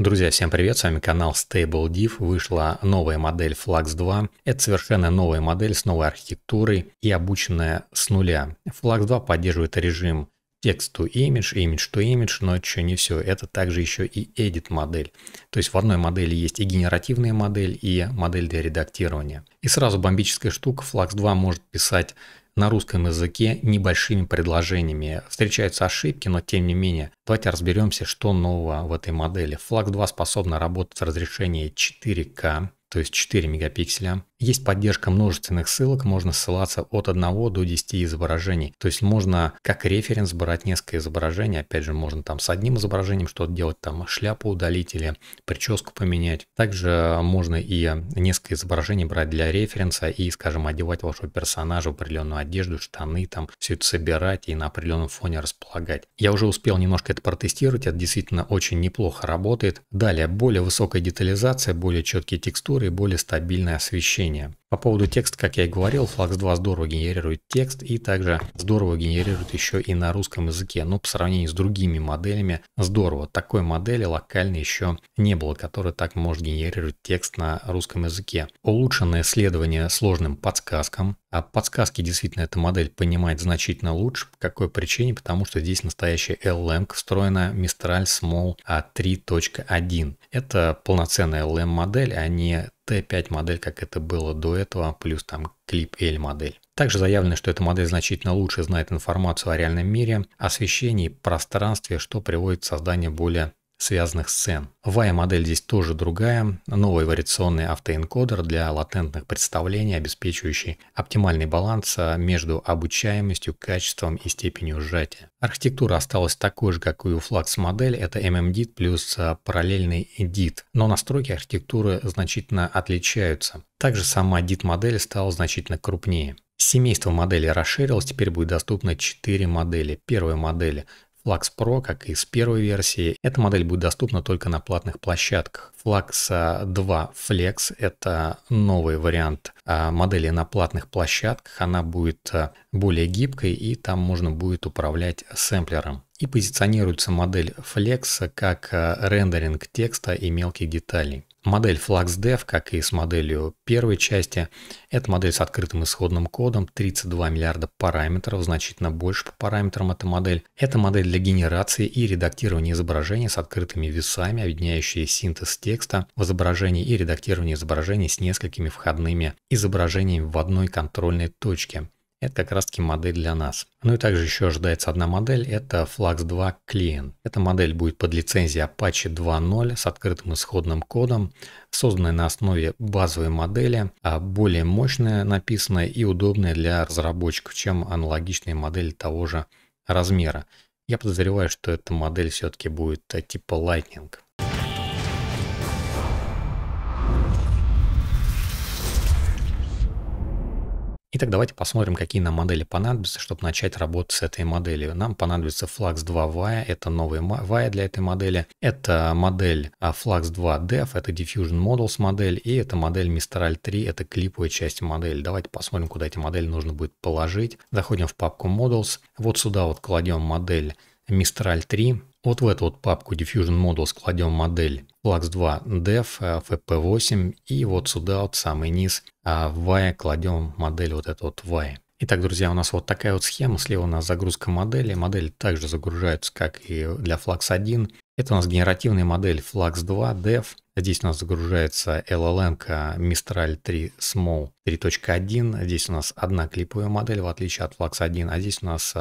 Друзья, всем привет, с вами канал Stable Div. Вышла новая модель Flux 2. Это совершенно новая модель с новой архитектурой и обученная с нуля. Flux 2 поддерживает режим текст to image, image to image, но это еще не все. Это также еще и edit модель. То есть в одной модели есть и генеративная модель, и модель для редактирования. И сразу бомбическая штука, Flux 2 может писать на русском языке небольшими предложениями. Встречаются ошибки, но тем не менее. Давайте разберемся, что нового в этой модели. Flag 2 способна работать в разрешении 4К, то есть 4 мегапикселя. Есть поддержка множественных ссылок, можно ссылаться от 1 до 10 изображений. То есть можно как референс брать несколько изображений. Опять же, можно там с одним изображением что-то делать, там шляпу удалить или прическу поменять. Также можно и несколько изображений брать для референса и, скажем, одевать вашего персонажа в определенную одежду, штаны, там все это собирать и на определенном фоне располагать. Я уже успел немножко это протестировать, это действительно очень неплохо работает. Далее, более высокая детализация, более четкие текстуры и более стабильное освещение сообщения. По поводу текста, как я и говорил, Flux 2 здорово генерирует текст и также здорово генерирует еще и на русском языке, но ну, по сравнению с другими моделями здорово. Такой модели локально еще не было, которая так может генерировать текст на русском языке. Улучшенное следование сложным подсказкам. А подсказки действительно эта модель понимает значительно лучше. По какой причине? Потому что здесь настоящая LLM встроена Mistral Small 3.1. Это полноценная LLM модель, а не 5 модель, как это было до этого, плюс там клип L модель. Также заявлено, что эта модель значительно лучше знает информацию о реальном мире, освещении, пространстве, что приводит к созданию более связанных сцен. Вая модель здесь тоже другая, новый вариационный автоэнкодер для латентных представлений, обеспечивающий оптимальный баланс а, между обучаемостью, качеством и степенью сжатия. Архитектура осталась такой же, как и у Flux модель, это MMDIT плюс а, параллельный DIT, но настройки архитектуры значительно отличаются. Также сама DIT модель стала значительно крупнее. Семейство моделей расширилось, теперь будет доступно 4 модели. Первая модель Flux Pro, как и с первой версии, эта модель будет доступна только на платных площадках. Flax 2 а, Flex – это новый вариант а, модели на платных площадках. Она будет а, более гибкой, и там можно будет управлять сэмплером. И позиционируется модель Flex как рендеринг текста и мелких деталей. Модель FluxDev, как и с моделью первой части, это модель с открытым исходным кодом, 32 миллиарда параметров, значительно больше по параметрам эта модель. Это модель для генерации и редактирования изображений с открытыми весами, объединяющие синтез текста текста в изображении и редактирование изображений с несколькими входными изображениями в одной контрольной точке. Это как раз таки модель для нас. Ну и также еще ожидается одна модель, это Flux 2 Client. Эта модель будет под лицензией Apache 2.0 с открытым исходным кодом, созданная на основе базовой модели, а более мощная написанная и удобная для разработчиков, чем аналогичные модели того же размера. Я подозреваю, что эта модель все-таки будет э, типа Lightning. Итак, давайте посмотрим, какие нам модели понадобятся, чтобы начать работу с этой моделью. Нам понадобится Flux 2 VAI, это новый VAI для этой модели. Это модель а, Flux 2 Dev, это Diffusion Models модель, и это модель Mistral 3, это клиповая часть модели. Давайте посмотрим, куда эти модели нужно будет положить. Заходим в папку Models, вот сюда вот кладем модель Mistral 3, вот в эту вот папку Diffusion Models кладем модель FLAX2 DEV, FP8 и вот сюда вот самый низ а, в Y кладем модель вот эту вот Y. Итак, друзья, у нас вот такая вот схема. Слева у нас загрузка модели. Модель также загружается как и для FLAX1. Это у нас генеративная модель FLAX2 DEV. Здесь у нас загружается LLM Mistral 3 Small 3.1. Здесь у нас одна клиповая модель, в отличие от Flux 1, а здесь у нас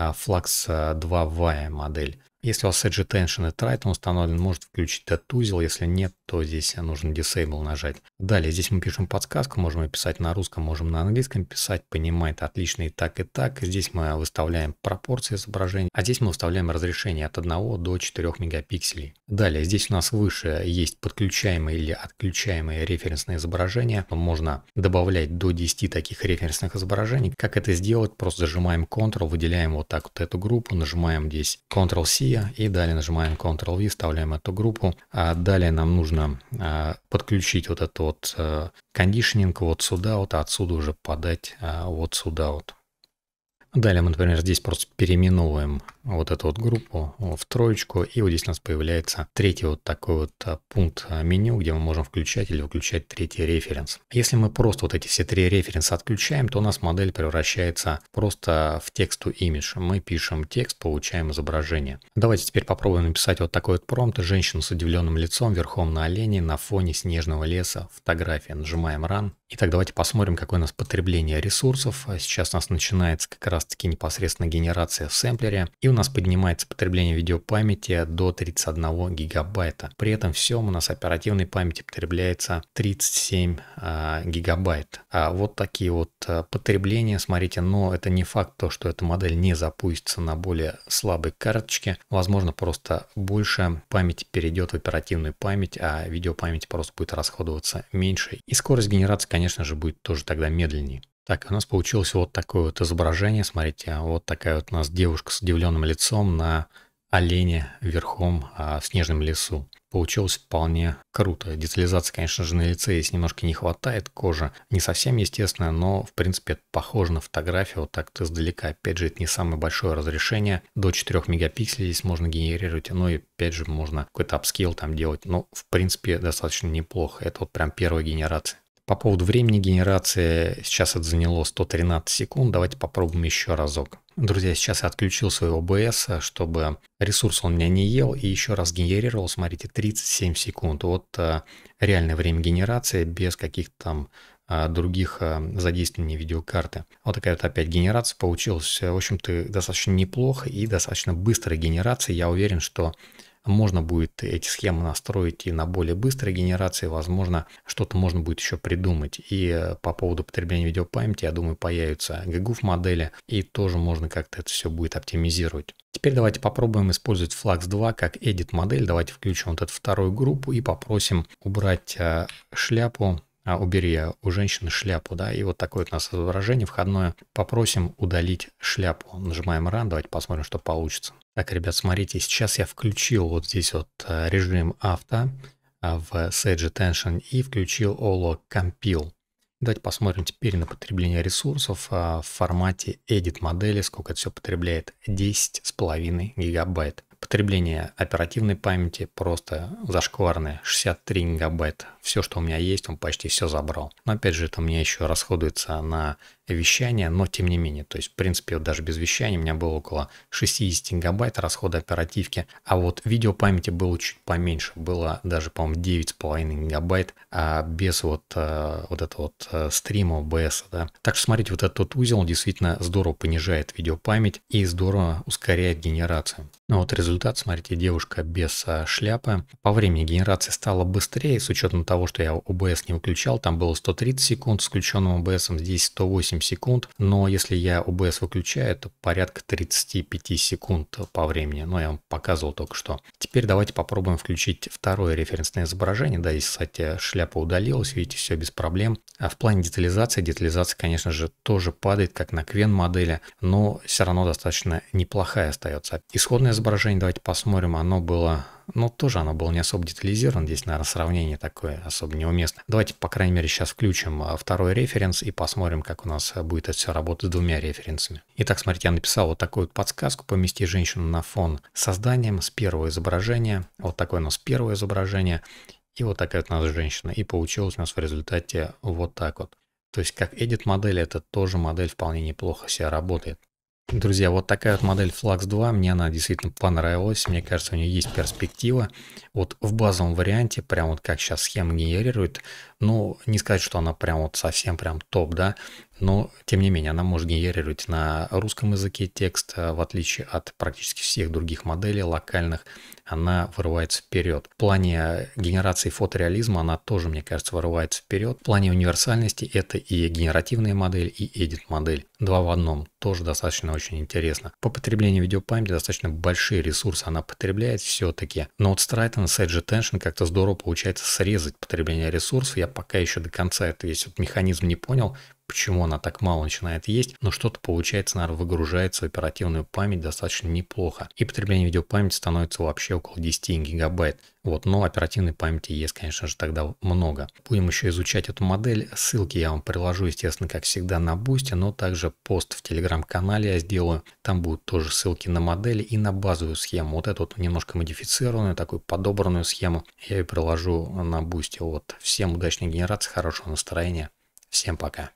Flux 2 Y модель. Если у вас Edge Tension и Tright, он установлен, может включить этот Если нет, то здесь нужно Disable нажать. Далее здесь мы пишем подсказку, можем писать на русском, можем на английском писать. Понимает отлично и так, и так. Здесь мы выставляем пропорции изображения, а здесь мы выставляем разрешение от 1 до 4 мегапикселей. Далее здесь у нас выше есть подключаемые или отключаемые референсные изображения. Можно добавлять до 10 таких референсных изображений. Как это сделать? Просто зажимаем Ctrl, выделяем вот так вот эту группу, нажимаем здесь Ctrl-C, Россия. И далее нажимаем Ctrl-V, вставляем эту группу. А далее нам нужно а, подключить вот этот вот э, кондишнинг вот сюда вот, а отсюда уже подать а, вот сюда вот. Далее мы, например, здесь просто переименовываем вот эту вот группу в троечку, и вот здесь у нас появляется третий вот такой вот а, пункт а, меню, где мы можем включать или выключать третий референс. Если мы просто вот эти все три референса отключаем, то у нас модель превращается просто в тексту имидж. Мы пишем текст, получаем изображение. Давайте теперь попробуем написать вот такой вот промпт. Женщина с удивленным лицом верхом на олене на фоне снежного леса. Фотография. Нажимаем Run. Итак, давайте посмотрим, какое у нас потребление ресурсов. А сейчас у нас начинается как раз-таки непосредственно генерация в сэмплере, и у нас поднимается потребление видеопамяти до 31 гигабайта. При этом всем у нас оперативной памяти потребляется 37 а, гигабайт. А вот такие вот а, потребления, смотрите, но это не факт то, что эта модель не запустится на более слабой карточке. Возможно, просто больше памяти перейдет в оперативную память, а видеопамять просто будет расходоваться меньше. И скорость генерации, конечно, конечно же, будет тоже тогда медленнее. Так, у нас получилось вот такое вот изображение. Смотрите, а вот такая вот у нас девушка с удивленным лицом на олене верхом а, в снежном лесу. Получилось вполне круто. Детализации, конечно же, на лице есть немножко не хватает, кожа не совсем естественная, но, в принципе, это похоже на фотографию вот так-то издалека. Опять же, это не самое большое разрешение, до 4 мегапикселей здесь можно генерировать, ну и, опять же, можно какой-то апскейл там делать, но, ну, в принципе, достаточно неплохо. Это вот прям первая генерация. По поводу времени генерации, сейчас это заняло 113 секунд, давайте попробуем еще разок. Друзья, сейчас я отключил свой ОБС, чтобы ресурс он меня не ел, и еще раз генерировал, смотрите, 37 секунд. Вот э, реальное время генерации без каких-то там э, других э, задействований видеокарты. Вот такая вот опять генерация получилась. В общем-то, достаточно неплохо и достаточно быстрая генерация. Я уверен, что можно будет эти схемы настроить и на более быстрой генерации, возможно, что-то можно будет еще придумать. И э, по поводу потребления видеопамяти, я думаю, появятся гигуф модели, и тоже можно как-то это все будет оптимизировать. Теперь давайте попробуем использовать Flux 2 как edit модель. Давайте включим вот эту вторую группу и попросим убрать э, шляпу а, убери у женщины шляпу, да, и вот такое у нас изображение входное. Попросим удалить шляпу. Нажимаем Run, давайте посмотрим, что получится. Так, ребят, смотрите, сейчас я включил вот здесь вот э, режим авто а, в Sage Attention и включил OLO Compile. Давайте посмотрим теперь на потребление ресурсов а, в формате Edit модели, сколько это все потребляет. 10,5 гигабайт. Потребление оперативной памяти просто зашкварное, 63 гигабайта. Все, что у меня есть, он почти все забрал. Но опять же, это у меня еще расходуется на вещание, но тем не менее. То есть, в принципе, вот даже без вещания у меня было около 60 гигабайт расхода оперативки. А вот видео памяти было чуть поменьше. Было даже, по-моему, 9,5 гигабайт а без вот, э, вот этого вот э, стрима OBS. Да. Так что смотрите, вот этот узел действительно здорово понижает видеопамять и здорово ускоряет генерацию. Ну вот результат результат, смотрите, девушка без а, шляпы. По времени генерации стало быстрее, с учетом того, что я ОБС не выключал, там было 130 секунд с включенным ОБС, здесь 108 секунд, но если я ОБС выключаю, то порядка 35 секунд по времени, но я вам показывал только что. Теперь давайте попробуем включить второе референсное изображение, да, здесь, кстати, шляпа удалилась, видите, все без проблем. А в плане детализации, детализация, конечно же, тоже падает, как на Квен модели, но все равно достаточно неплохая остается. Исходное изображение Давайте посмотрим, оно было... Ну, тоже оно было не особо детализировано. Здесь, наверное, сравнение такое особо неуместно. Давайте, по крайней мере, сейчас включим а, второй референс и посмотрим, как у нас а, будет это все работать с двумя референсами. Итак, смотрите, я написал вот такую вот подсказку «Помести женщину на фон созданием с первого изображения». Вот такое у нас первое изображение. И вот такая вот у нас женщина. И получилось у нас в результате вот так вот. То есть как edit модель, это тоже модель вполне неплохо себя работает. Друзья, вот такая вот модель Flux 2, мне она действительно понравилась, мне кажется, у нее есть перспектива. Вот в базовом варианте, прям вот как сейчас схема генерирует, ну, не сказать, что она прям вот совсем прям топ, да, но, тем не менее, она может генерировать на русском языке текст, э, в отличие от практически всех других моделей локальных, она вырывается вперед. В плане э, генерации фотореализма она тоже, мне кажется, вырывается вперед. В плане универсальности это и генеративная модель, и edit модель. Два в одном тоже достаточно очень интересно. По потреблению видеопамяти достаточно большие ресурсы она потребляет все-таки. Но от с Triton с Edge Tension как-то здорово получается срезать потребление ресурсов. Я пока еще до конца это весь вот механизм не понял, почему она так мало начинает есть, но что-то получается, наверное, выгружается в оперативную память достаточно неплохо. И потребление видеопамяти становится вообще около 10 гигабайт. Вот, но оперативной памяти есть, конечно же, тогда много. Будем еще изучать эту модель. Ссылки я вам приложу, естественно, как всегда, на Бусте, но также пост в Телеграм-канале я сделаю. Там будут тоже ссылки на модели и на базовую схему. Вот эту вот немножко модифицированную, такую подобранную схему я ее приложу на Бусте. Вот, всем удачной генерации, хорошего настроения. Всем пока.